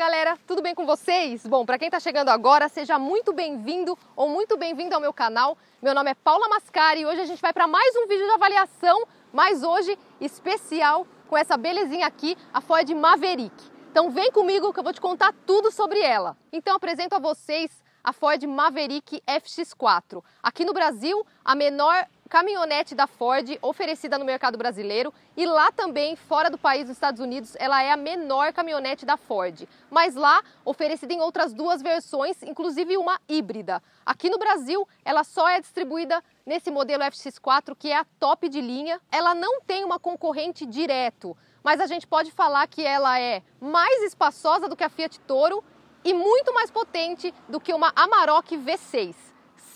galera, tudo bem com vocês? Bom, para quem está chegando agora, seja muito bem-vindo ou muito bem-vindo ao meu canal. Meu nome é Paula Mascari e hoje a gente vai para mais um vídeo de avaliação, mas hoje especial com essa belezinha aqui, a Ford Maverick. Então vem comigo que eu vou te contar tudo sobre ela. Então apresento a vocês a Ford Maverick FX4. Aqui no Brasil, a menor caminhonete da Ford oferecida no mercado brasileiro e lá também, fora do país, nos Estados Unidos, ela é a menor caminhonete da Ford. Mas lá, oferecida em outras duas versões, inclusive uma híbrida. Aqui no Brasil, ela só é distribuída nesse modelo FX4, que é a top de linha. Ela não tem uma concorrente direto, mas a gente pode falar que ela é mais espaçosa do que a Fiat Toro e muito mais potente do que uma Amarok V6.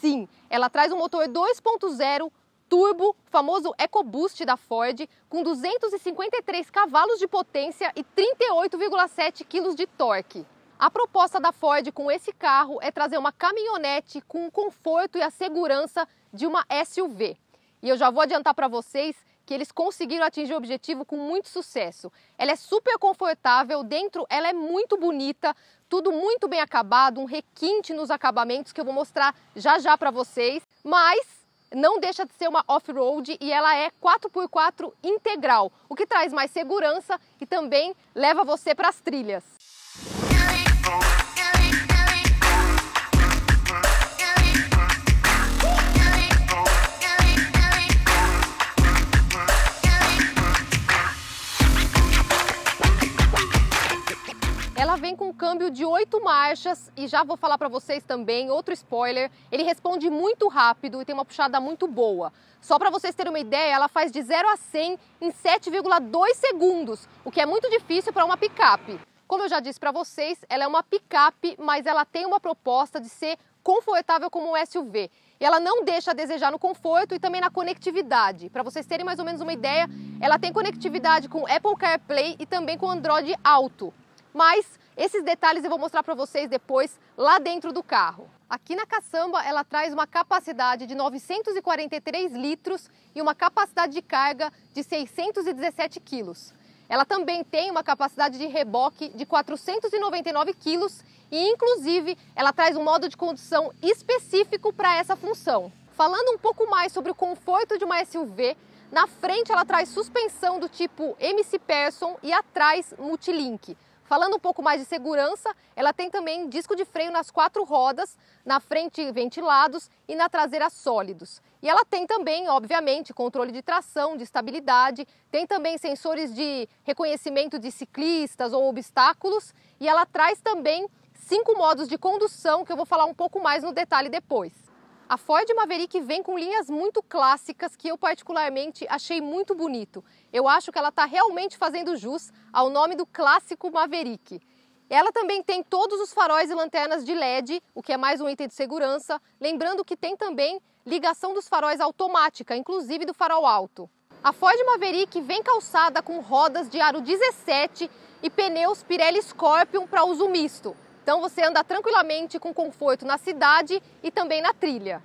Sim, ela traz um motor 2.0 turbo, famoso EcoBoost da Ford, com 253 cavalos de potência e 38,7 kg de torque. A proposta da Ford com esse carro é trazer uma caminhonete com o conforto e a segurança de uma SUV. E eu já vou adiantar para vocês que eles conseguiram atingir o objetivo com muito sucesso. Ela é super confortável, dentro ela é muito bonita, tudo muito bem acabado, um requinte nos acabamentos que eu vou mostrar já já para vocês. Mas não deixa de ser uma off-road e ela é 4x4 integral, o que traz mais segurança e também leva você para as trilhas. câmbio de oito marchas e já vou falar para vocês também outro spoiler. Ele responde muito rápido e tem uma puxada muito boa. Só para vocês terem uma ideia, ela faz de 0 a 100 em 7,2 segundos, o que é muito difícil para uma picape. Como eu já disse para vocês, ela é uma picape, mas ela tem uma proposta de ser confortável como um SUV. E ela não deixa a desejar no conforto e também na conectividade. Para vocês terem mais ou menos uma ideia, ela tem conectividade com Apple CarPlay e também com Android Auto. Mas esses detalhes eu vou mostrar para vocês depois lá dentro do carro. Aqui na caçamba ela traz uma capacidade de 943 litros e uma capacidade de carga de 617 quilos. Ela também tem uma capacidade de reboque de 499 quilos e, inclusive, ela traz um modo de condução específico para essa função. Falando um pouco mais sobre o conforto de uma SUV, na frente ela traz suspensão do tipo MC Person e atrás Multilink. Falando um pouco mais de segurança, ela tem também disco de freio nas quatro rodas, na frente ventilados e na traseira sólidos. E ela tem também, obviamente, controle de tração, de estabilidade, tem também sensores de reconhecimento de ciclistas ou obstáculos e ela traz também cinco modos de condução que eu vou falar um pouco mais no detalhe depois. A Ford Maverick vem com linhas muito clássicas que eu particularmente achei muito bonito. Eu acho que ela está realmente fazendo jus ao nome do clássico Maverick. Ela também tem todos os faróis e lanternas de LED, o que é mais um item de segurança. Lembrando que tem também ligação dos faróis automática, inclusive do farol alto. A Ford Maverick vem calçada com rodas de aro 17 e pneus Pirelli Scorpion para uso misto. Então você anda tranquilamente com conforto na cidade e também na trilha.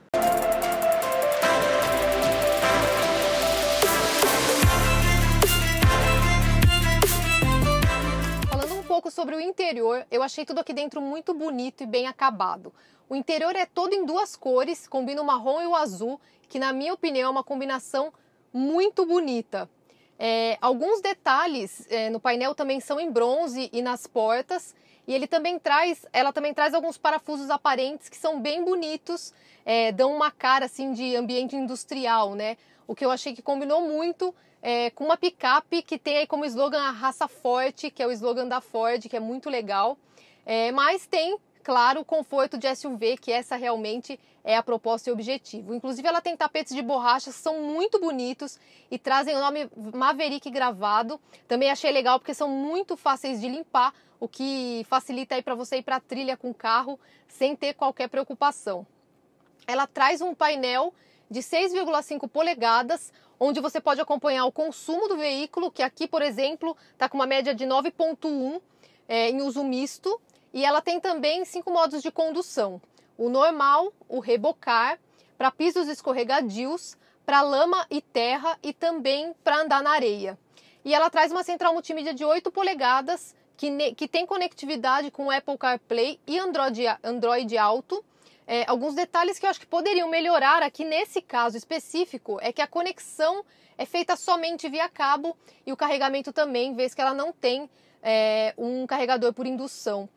Falando um pouco sobre o interior, eu achei tudo aqui dentro muito bonito e bem acabado. O interior é todo em duas cores, combina o marrom e o azul, que na minha opinião é uma combinação muito bonita. É, alguns detalhes é, no painel também são em bronze e nas portas. E ele também traz, ela também traz alguns parafusos aparentes que são bem bonitos, é, dão uma cara assim de ambiente industrial, né? O que eu achei que combinou muito é, com uma picape que tem aí como slogan a raça forte, que é o slogan da Ford, que é muito legal. É, mas tem claro, o conforto de SUV, que essa realmente é a proposta e o objetivo. Inclusive, ela tem tapetes de borracha, são muito bonitos e trazem o nome Maverick gravado. Também achei legal porque são muito fáceis de limpar, o que facilita aí para você ir para a trilha com o carro sem ter qualquer preocupação. Ela traz um painel de 6,5 polegadas, onde você pode acompanhar o consumo do veículo, que aqui, por exemplo, está com uma média de 9,1 é, eh, em uso misto, e ela tem também cinco modos de condução: o normal, o rebocar, para pisos escorregadios, para lama e terra e também para andar na areia. E ela traz uma central multimídia de 8 polegadas que, que tem conectividade com Apple CarPlay e Android, Android Auto. É, alguns detalhes que eu acho que poderiam melhorar aqui nesse caso específico é que a conexão é feita somente via cabo e o carregamento também, vez que ela não tem é, um carregador por indução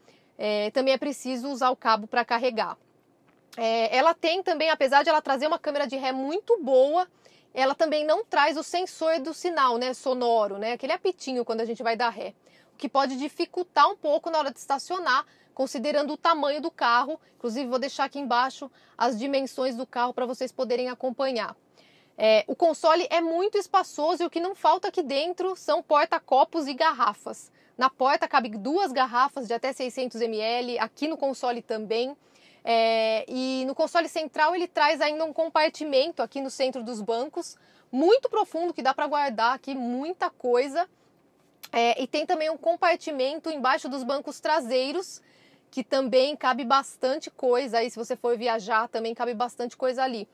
é, também é preciso usar o cabo para carregar. É, ela tem também, apesar de ela trazer uma câmera de ré muito boa, ela também não traz o sensor do sinal né, sonoro, né, aquele apitinho quando a gente vai dar ré, o que pode dificultar um pouco na hora de estacionar, considerando o tamanho do carro. Inclusive, vou deixar aqui embaixo as dimensões do carro para vocês poderem acompanhar. É, o console é muito espaçoso e o que não falta aqui dentro são porta-copos e garrafas. Na porta cabem duas garrafas de até 600 ml, aqui no console também. É, e no console central ele traz ainda um compartimento aqui no centro dos bancos, muito profundo, que dá para guardar aqui muita coisa. É, e tem também um compartimento embaixo dos bancos traseiros, que também cabe bastante coisa. Aí, se você for viajar, também cabe bastante coisa ali.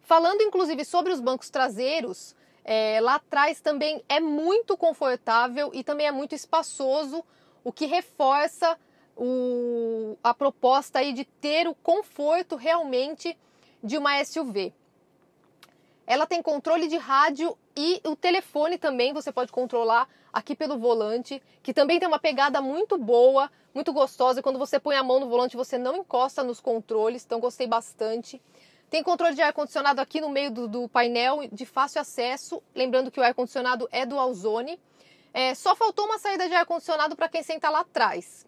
Falando inclusive sobre os bancos traseiros, é, lá atrás também é muito confortável e também é muito espaçoso, o que reforça o, a proposta aí de ter o conforto realmente de uma SUV. Ela tem controle de rádio e o telefone também você pode controlar aqui pelo volante, que também tem uma pegada muito boa, muito gostosa. Quando você põe a mão no volante, você não encosta nos controles, então gostei bastante. Tem controle de ar-condicionado aqui no meio do, do, painel, de fácil acesso. Lembrando que o ar-condicionado é do Alzone. É, só faltou uma saída de ar-condicionado para quem senta lá atrás.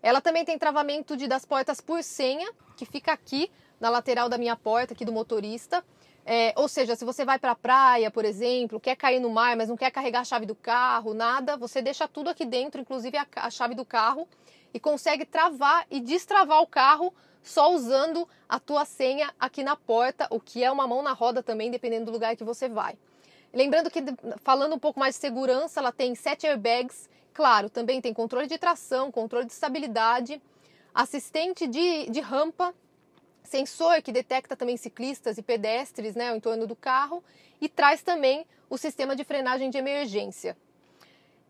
Ela também tem travamento de, das portas por senha, que fica aqui na lateral da minha porta, aqui do motorista. É, ou seja, se você vai para a praia, por exemplo, quer cair no mar, mas não quer carregar a chave do carro, nada, você deixa tudo aqui dentro, inclusive a, a chave do carro, e consegue travar e destravar o carro só usando a tua senha aqui na porta, o que é uma mão na roda também, dependendo do lugar que você vai. Lembrando que, falando um pouco mais de segurança, ela tem sete airbags, claro, também tem controle de tração, controle de estabilidade, assistente de, de rampa, sensor que detecta também ciclistas e pedestres né, em torno do carro e traz também o sistema de frenagem de emergência.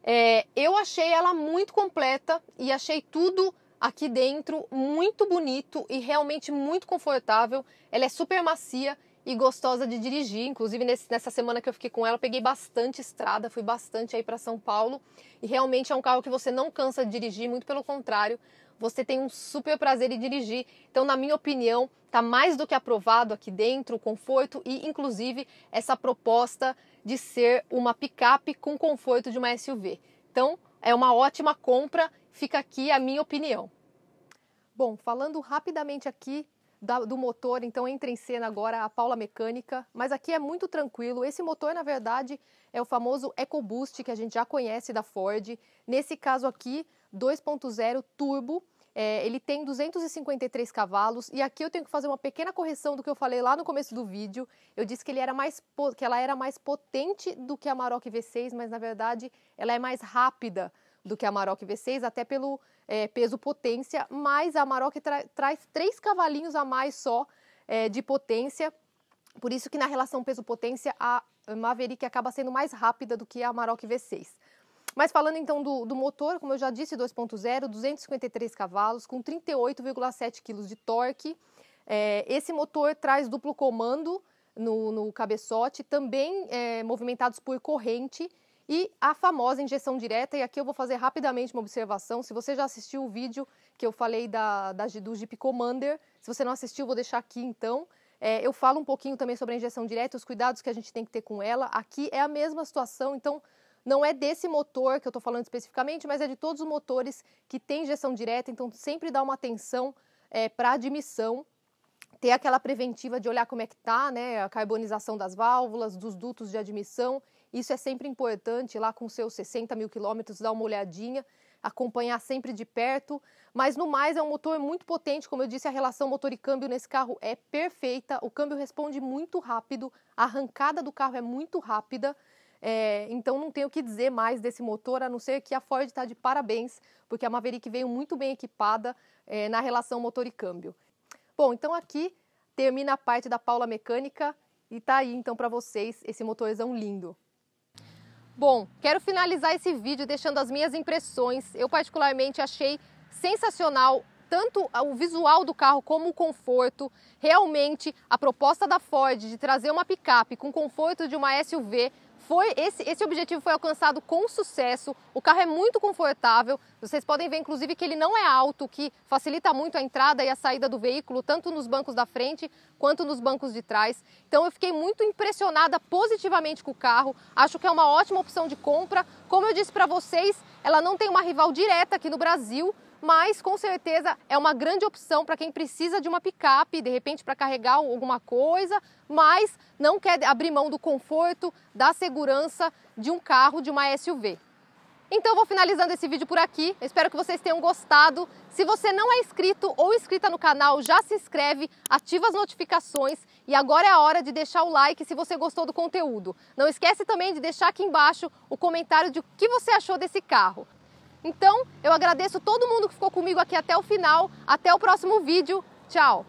É, eu achei ela muito completa e achei tudo aqui dentro, muito bonito e realmente muito confortável. Ela é super macia e gostosa de dirigir. Inclusive, nesse, nessa semana que eu fiquei com ela, peguei bastante estrada, fui bastante aí para São Paulo. E realmente é um carro que você não cansa de dirigir, muito pelo contrário, você tem um super prazer em dirigir. Então, na minha opinião, tá mais do que aprovado aqui dentro o conforto e, inclusive, essa proposta de ser uma picape com conforto de uma SUV. Então, é uma ótima compra fica aqui a minha opinião. Bom, falando rapidamente aqui do motor, então entra em cena agora a Paula Mecânica, mas aqui é muito tranquilo. Esse motor, na verdade, é o famoso EcoBoost que a gente já conhece da Ford. Nesse caso aqui, 2.0 turbo. É, ele tem 253 cavalos e aqui eu tenho que fazer uma pequena correção do que eu falei lá no começo do vídeo. Eu disse que, ele era mais, que ela era mais potente do que a Maroc V6, mas na verdade ela é mais rápida do que a Amarok V6, até pelo é, peso potência, mas a Amarok tra traz três cavalinhos a mais só é, de potência, por isso que na relação peso-potência a Maverick acaba sendo mais rápida do que a Amarok V6. Mas falando então do, do motor, como eu já disse, 2.0, 253 cavalos, com 38,7 kg de torque. É, esse motor traz duplo comando no, no cabeçote, também é, movimentados por corrente e a famosa injeção direta. E aqui eu vou fazer rapidamente uma observação. Se você já assistiu o vídeo que eu falei da, da, do Jeep Commander, se você não assistiu, vou deixar aqui então. É, eu falo um pouquinho também sobre a injeção direta, os cuidados que a gente tem que ter com ela. Aqui é a mesma situação, então não é desse motor que eu estou falando especificamente, mas é de todos os motores que tem injeção direta, então sempre dá uma atenção é, para admissão, ter aquela preventiva de olhar como é que está, né, a carbonização das válvulas, dos dutos de admissão isso é sempre importante, lá com seus 60 mil quilômetros, dar uma olhadinha, acompanhar sempre de perto. Mas no mais, é um motor muito potente. Como eu disse, a relação motor e câmbio nesse carro é perfeita. O câmbio responde muito rápido, a arrancada do carro é muito rápida. É, então não tenho o que dizer mais desse motor, a não ser que a Ford está de parabéns, porque a Maverick veio muito bem equipada é, na relação motor e câmbio. Bom, então aqui termina a parte da Paula Mecânica e tá aí então para vocês esse motorzão lindo. Bom, quero finalizar esse vídeo deixando as minhas impressões. Eu particularmente achei sensacional tanto o visual do carro como o conforto. Realmente, a proposta da Ford de trazer uma picape com conforto de uma SUV foi esse, esse objetivo foi alcançado com sucesso. O carro é muito confortável. Vocês podem ver, inclusive, que ele não é alto, que facilita muito a entrada e a saída do veículo, tanto nos bancos da frente quanto nos bancos de trás. Então, eu fiquei muito impressionada positivamente com o carro. Acho que é uma ótima opção de compra. Como eu disse para vocês, ela não tem uma rival direta aqui no Brasil mas com certeza é uma grande opção para quem precisa de uma picape, de repente para carregar alguma coisa, mas não quer abrir mão do conforto, da segurança de um carro, de uma SUV. Então vou finalizando esse vídeo por aqui. espero que vocês tenham gostado. Se você não é inscrito ou inscrita no canal, já se inscreve, ativa as notificações e agora é a hora de deixar o like se você gostou do conteúdo. Não esquece também de deixar aqui embaixo o comentário de o que você achou desse carro. Então, eu agradeço todo mundo que ficou comigo aqui até o final. Até o próximo vídeo. Tchau!